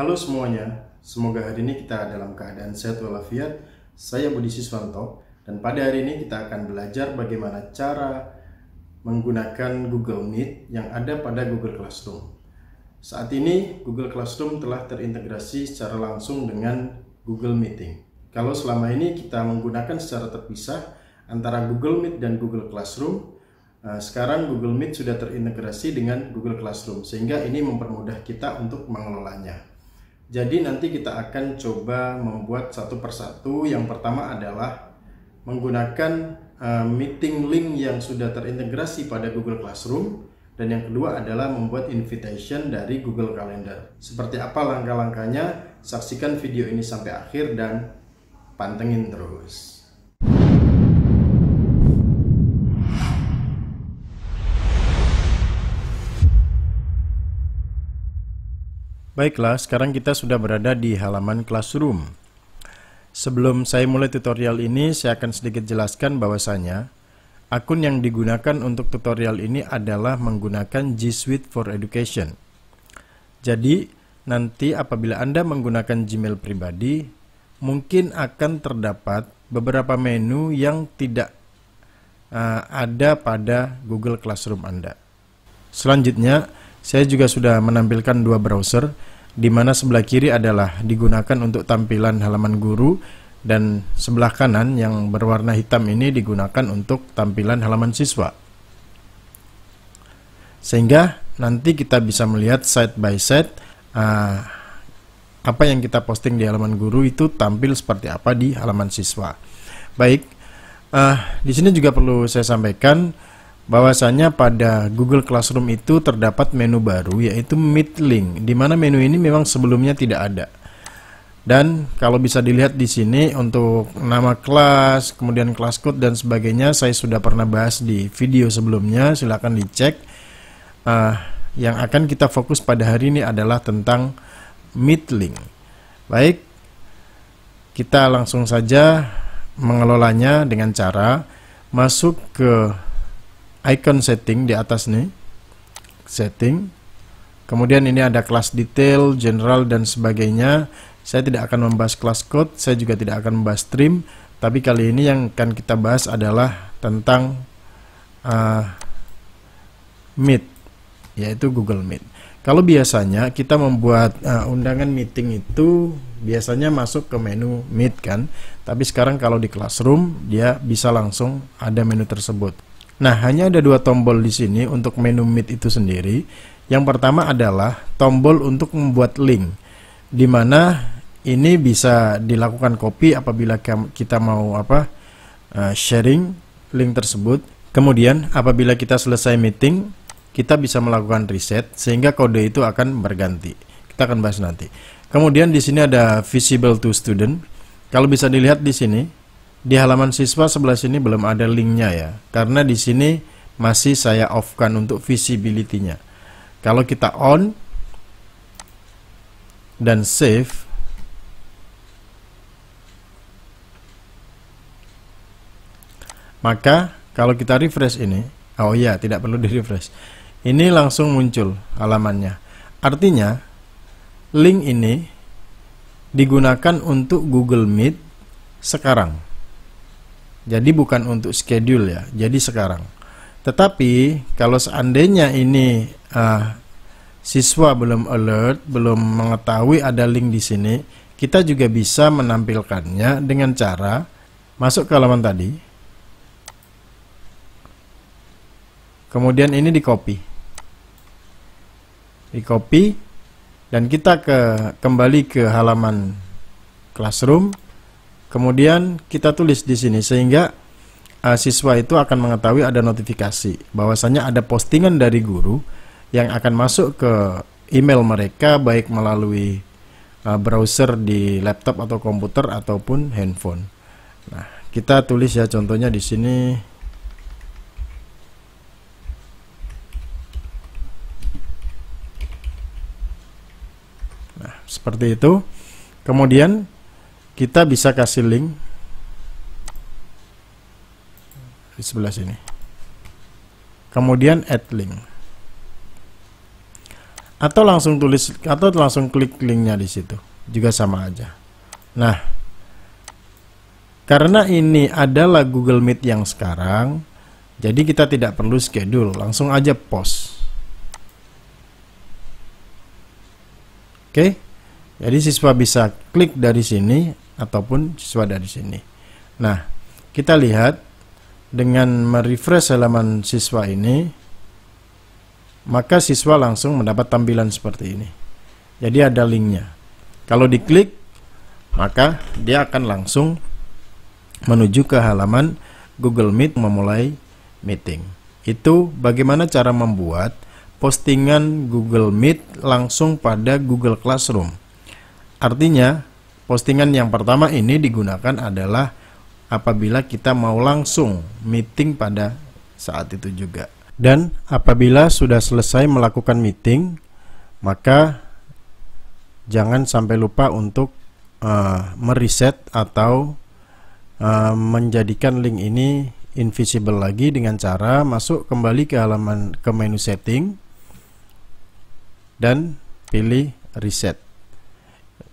Halo semuanya, semoga hari ini kita dalam keadaan sehat walafiat. Saya Budi Siswanto dan pada hari ini kita akan belajar bagaimana cara menggunakan Google Meet yang ada pada Google Classroom. Saat ini Google Classroom telah terintegrasi secara langsung dengan Google Meeting. Kalau selama ini kita menggunakan secara terpisah antara Google Meet dan Google Classroom, eh, sekarang Google Meet sudah terintegrasi dengan Google Classroom sehingga ini mempermudah kita untuk mengelolanya. Jadi nanti kita akan coba membuat satu persatu. Yang pertama adalah menggunakan uh, meeting link yang sudah terintegrasi pada Google Classroom dan yang kedua adalah membuat invitation dari Google Calendar. Seperti apa langkah-langkahnya? Saksikan video ini sampai akhir dan pantengin terus. Baiklah, sekarang kita sudah berada di halaman Classroom. Sebelum saya mulai tutorial ini, saya akan sedikit jelaskan bahwasanya akun yang digunakan untuk tutorial ini adalah menggunakan G Suite for Education. Jadi, nanti apabila Anda menggunakan Gmail pribadi, mungkin akan terdapat beberapa menu yang tidak uh, ada pada Google Classroom Anda. Selanjutnya, saya juga sudah menampilkan dua browser, di mana sebelah kiri adalah digunakan untuk tampilan halaman guru, dan sebelah kanan yang berwarna hitam ini digunakan untuk tampilan halaman siswa. Sehingga nanti kita bisa melihat side by side ah, apa yang kita posting di halaman guru itu tampil seperti apa di halaman siswa. Baik, ah, di sini juga perlu saya sampaikan bahwasanya pada Google Classroom itu terdapat menu baru yaitu Meet Link di mana menu ini memang sebelumnya tidak ada. Dan kalau bisa dilihat di sini untuk nama kelas, kemudian kelas code dan sebagainya saya sudah pernah bahas di video sebelumnya, silahkan dicek. Uh, yang akan kita fokus pada hari ini adalah tentang Meet Link. Baik, kita langsung saja mengelolanya dengan cara masuk ke icon setting di atas nih setting kemudian ini ada kelas detail general dan sebagainya saya tidak akan membahas kelas code saya juga tidak akan membahas trim tapi kali ini yang akan kita bahas adalah tentang uh, Meet yaitu Google Meet kalau biasanya kita membuat uh, undangan meeting itu biasanya masuk ke menu Meet kan tapi sekarang kalau di Classroom dia bisa langsung ada menu tersebut Nah, hanya ada dua tombol di sini untuk menu Meet itu sendiri. Yang pertama adalah tombol untuk membuat link, di mana ini bisa dilakukan copy apabila kita mau apa eh, sharing link tersebut. Kemudian, apabila kita selesai meeting, kita bisa melakukan reset sehingga kode itu akan berganti. Kita akan bahas nanti. Kemudian di sini ada visible to student. Kalau bisa dilihat di sini, di halaman siswa sebelah sini belum ada linknya ya karena di sini masih saya off kan untuk visibility-nya kalau kita on dan save maka kalau kita refresh ini oh iya tidak perlu di refresh ini langsung muncul halamannya artinya link ini digunakan untuk Google Meet sekarang jadi bukan untuk schedule ya. Jadi sekarang. Tetapi kalau seandainya ini uh, siswa belum alert, belum mengetahui ada link di sini, kita juga bisa menampilkannya dengan cara masuk ke halaman tadi. Kemudian ini di copy. Di copy dan kita ke kembali ke halaman classroom Kemudian kita tulis di sini sehingga uh, siswa itu akan mengetahui ada notifikasi bahwasanya ada postingan dari guru yang akan masuk ke email mereka baik melalui uh, browser di laptop atau komputer ataupun handphone. Nah, kita tulis ya contohnya di sini Nah, seperti itu. Kemudian kita bisa kasih link di sebelah sini kemudian add link atau langsung tulis atau langsung klik linknya di situ juga sama aja nah karena ini adalah Google Meet yang sekarang jadi kita tidak perlu schedule langsung aja post oke okay? jadi siswa bisa klik dari sini ataupun siswa dari sini. Nah, kita lihat dengan merefresh halaman siswa ini, maka siswa langsung mendapat tampilan seperti ini. Jadi ada linknya. Kalau diklik, maka dia akan langsung menuju ke halaman Google Meet memulai meeting. Itu bagaimana cara membuat postingan Google Meet langsung pada Google Classroom. Artinya, Postingan yang pertama ini digunakan adalah apabila kita mau langsung meeting pada saat itu juga. Dan apabila sudah selesai melakukan meeting, maka jangan sampai lupa untuk uh, mereset atau uh, menjadikan link ini invisible lagi dengan cara masuk kembali ke halaman ke menu setting dan pilih reset.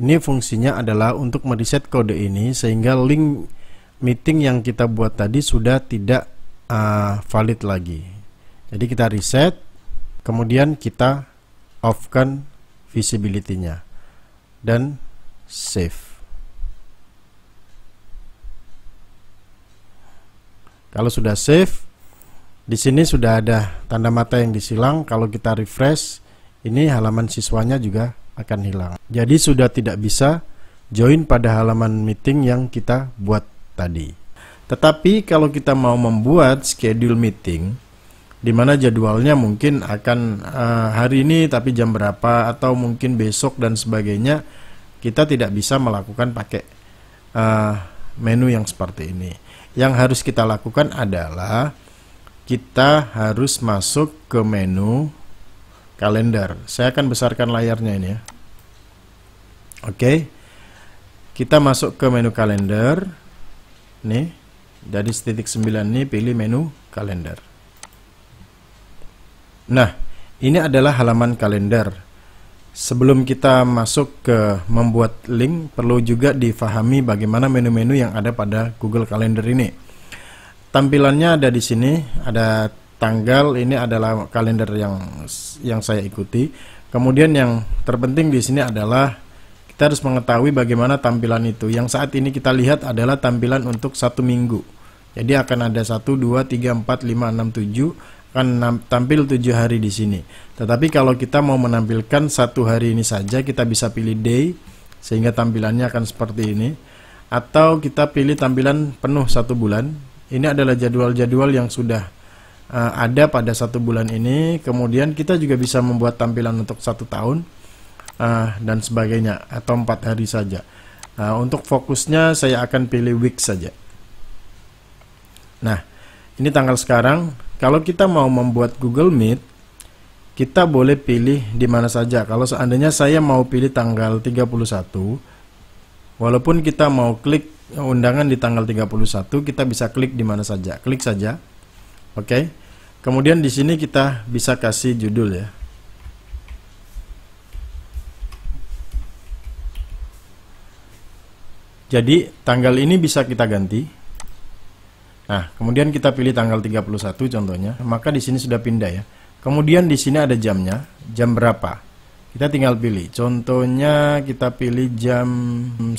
Ini fungsinya adalah untuk mereset kode ini sehingga link meeting yang kita buat tadi sudah tidak uh, valid lagi. Jadi kita reset, kemudian kita off-kan visibility-nya dan save. Kalau sudah save, di sini sudah ada tanda mata yang disilang. Kalau kita refresh, ini halaman siswanya juga akan hilang. Jadi sudah tidak bisa join pada halaman meeting yang kita buat tadi. Tetapi kalau kita mau membuat schedule meeting, di mana jadwalnya mungkin akan uh, hari ini tapi jam berapa atau mungkin besok dan sebagainya kita tidak bisa melakukan pakai uh, menu yang seperti ini yang harus kita lakukan adalah kita harus masuk ke menu kalender saya akan besarkan layarnya ini ya Oke. Kita masuk ke menu kalender. Nih, dari titik 9 ini pilih menu kalender. Nah, ini adalah halaman kalender. Sebelum kita masuk ke membuat link, perlu juga difahami bagaimana menu-menu yang ada pada Google Calendar ini. Tampilannya ada di sini, ada tanggal, ini adalah kalender yang yang saya ikuti. Kemudian yang terpenting di sini adalah kita harus mengetahui bagaimana tampilan itu. Yang saat ini kita lihat adalah tampilan untuk satu minggu. Jadi akan ada 1, 2, 3, 4, 5, 6, 7 akan tampil 7 hari di sini. Tetapi kalau kita mau menampilkan satu hari ini saja, kita bisa pilih day sehingga tampilannya akan seperti ini. Atau kita pilih tampilan penuh satu bulan. Ini adalah jadwal-jadwal yang sudah uh, ada pada satu bulan ini. Kemudian kita juga bisa membuat tampilan untuk satu tahun uh, dan sebagainya atau empat hari saja. Nah, untuk fokusnya saya akan pilih week saja. Nah, ini tanggal sekarang. Kalau kita mau membuat Google Meet, kita boleh pilih di mana saja. Kalau seandainya saya mau pilih tanggal 31, walaupun kita mau klik undangan di tanggal 31, kita bisa klik di mana saja. Klik saja. Oke. Okay. Kemudian di sini kita bisa kasih judul ya. Jadi tanggal ini bisa kita ganti. Nah, kemudian kita pilih tanggal 31 contohnya, maka di sini sudah pindah ya. Kemudian di sini ada jamnya, jam berapa? Kita tinggal pilih. Contohnya kita pilih jam 9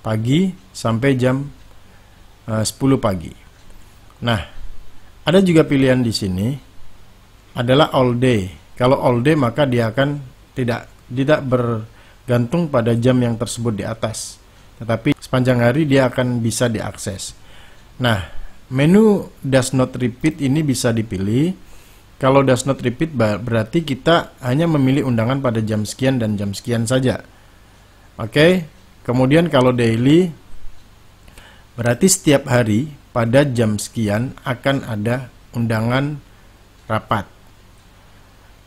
pagi sampai jam 10 eh, pagi. Nah, ada juga pilihan di sini adalah all day. Kalau all day maka dia akan tidak tidak bergantung pada jam yang tersebut di atas tetapi sepanjang hari dia akan bisa diakses. Nah, menu does not repeat ini bisa dipilih. Kalau does not repeat berarti kita hanya memilih undangan pada jam sekian dan jam sekian saja. Oke. Okay? Kemudian kalau daily berarti setiap hari pada jam sekian akan ada undangan rapat.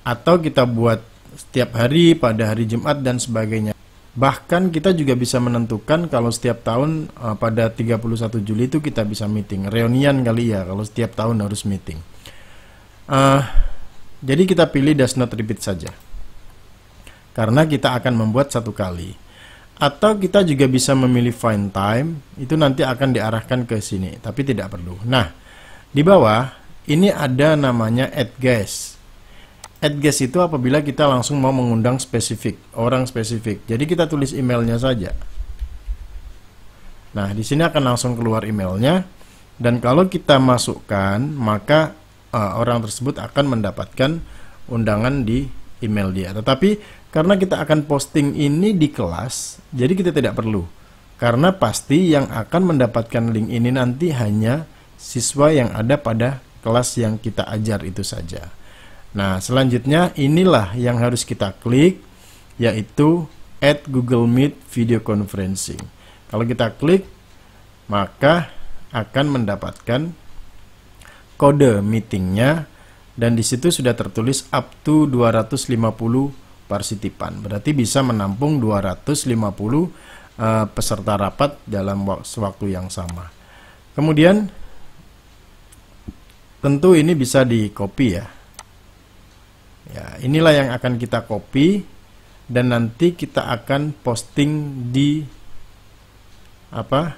Atau kita buat setiap hari pada hari Jumat dan sebagainya. Bahkan kita juga bisa menentukan kalau setiap tahun uh, pada 31 Juli itu kita bisa meeting, reunian kali ya kalau setiap tahun harus meeting. Uh, jadi kita pilih does not repeat saja. Karena kita akan membuat satu kali. Atau kita juga bisa memilih find time, itu nanti akan diarahkan ke sini, tapi tidak perlu. Nah, di bawah ini ada namanya add guest Add guest itu apabila kita langsung mau mengundang spesifik, orang spesifik. Jadi kita tulis emailnya saja. Nah, di sini akan langsung keluar emailnya. Dan kalau kita masukkan, maka uh, orang tersebut akan mendapatkan undangan di email dia. Tetapi karena kita akan posting ini di kelas, jadi kita tidak perlu. Karena pasti yang akan mendapatkan link ini nanti hanya siswa yang ada pada kelas yang kita ajar itu saja. Nah, selanjutnya inilah yang harus kita klik yaitu add Google Meet video conferencing. Kalau kita klik maka akan mendapatkan kode meetingnya dan di situ sudah tertulis up to 250 partisipan. Berarti bisa menampung 250 eh, peserta rapat dalam waktu yang sama. Kemudian tentu ini bisa di copy ya Ya, inilah yang akan kita copy dan nanti kita akan posting di apa?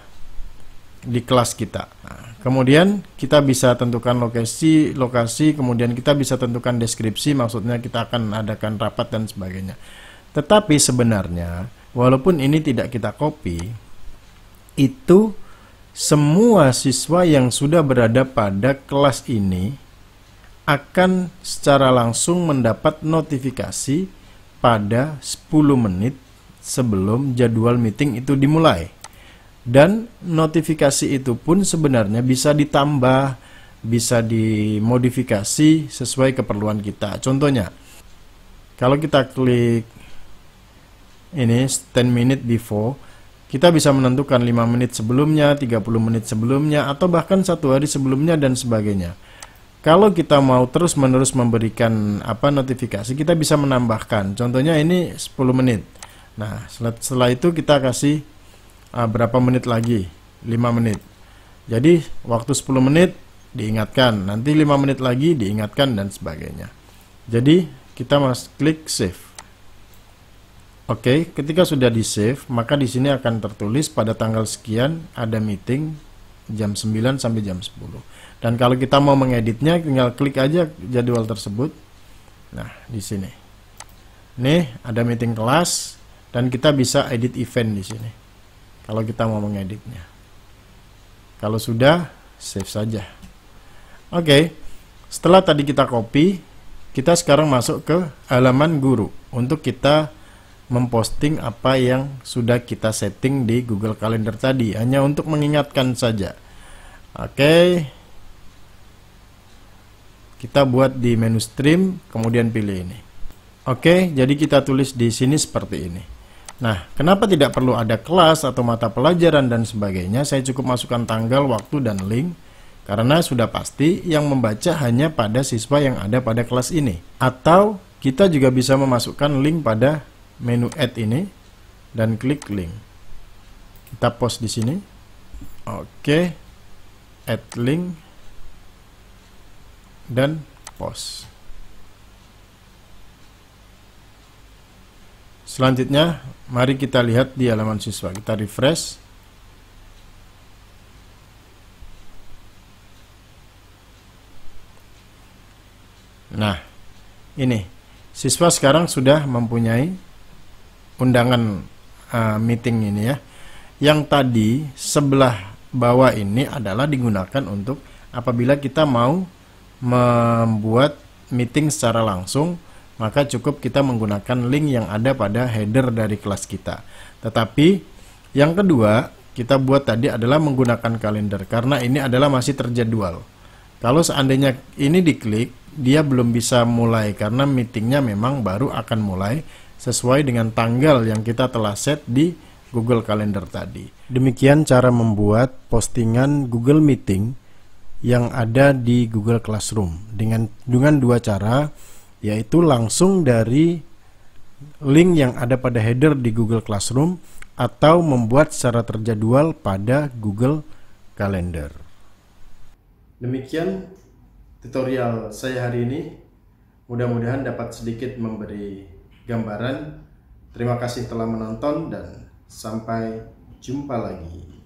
di kelas kita. Nah, kemudian kita bisa tentukan lokasi, lokasi, kemudian kita bisa tentukan deskripsi, maksudnya kita akan adakan rapat dan sebagainya. Tetapi sebenarnya walaupun ini tidak kita copy, itu semua siswa yang sudah berada pada kelas ini akan secara langsung mendapat notifikasi pada 10 menit sebelum jadwal meeting itu dimulai. Dan notifikasi itu pun sebenarnya bisa ditambah, bisa dimodifikasi sesuai keperluan kita. Contohnya, kalau kita klik ini 10 minute before, kita bisa menentukan 5 menit sebelumnya, 30 menit sebelumnya, atau bahkan satu hari sebelumnya dan sebagainya kalau kita mau terus-menerus memberikan apa notifikasi, kita bisa menambahkan. Contohnya ini 10 menit. Nah, setelah itu kita kasih uh, berapa menit lagi? 5 menit. Jadi, waktu 10 menit diingatkan, nanti 5 menit lagi diingatkan dan sebagainya. Jadi, kita mas klik save. Oke, ketika sudah di save, maka di sini akan tertulis pada tanggal sekian ada meeting jam 9 sampai jam 10. Dan kalau kita mau mengeditnya tinggal klik aja jadwal tersebut. Nah, di sini. Nih, ada meeting kelas dan kita bisa edit event di sini. Kalau kita mau mengeditnya. Kalau sudah, save saja. Oke. Okay. Setelah tadi kita copy, kita sekarang masuk ke halaman guru untuk kita memposting apa yang sudah kita setting di Google Calendar tadi hanya untuk mengingatkan saja Oke. Kita buat di menu stream, kemudian pilih ini. Oke, jadi kita tulis di sini seperti ini. Nah, kenapa tidak perlu ada kelas atau mata pelajaran dan sebagainya? Saya cukup masukkan tanggal, waktu, dan link. Karena sudah pasti yang membaca hanya pada siswa yang ada pada kelas ini. Atau kita juga bisa memasukkan link pada menu add ini dan klik link. Kita post di sini. Oke. Okay add link dan post selanjutnya mari kita lihat di halaman siswa kita refresh nah ini siswa sekarang sudah mempunyai undangan uh, meeting ini ya yang tadi sebelah bahwa ini adalah digunakan untuk apabila kita mau membuat meeting secara langsung, maka cukup kita menggunakan link yang ada pada header dari kelas kita. Tetapi yang kedua, kita buat tadi adalah menggunakan kalender karena ini adalah masih terjadwal. Kalau seandainya ini diklik, dia belum bisa mulai karena meetingnya memang baru akan mulai sesuai dengan tanggal yang kita telah set di Google Calendar tadi. Demikian cara membuat postingan Google Meeting yang ada di Google Classroom dengan dengan dua cara yaitu langsung dari link yang ada pada header di Google Classroom atau membuat secara terjadwal pada Google Calendar. Demikian tutorial saya hari ini. Mudah-mudahan dapat sedikit memberi gambaran. Terima kasih telah menonton dan Sampai jumpa lagi.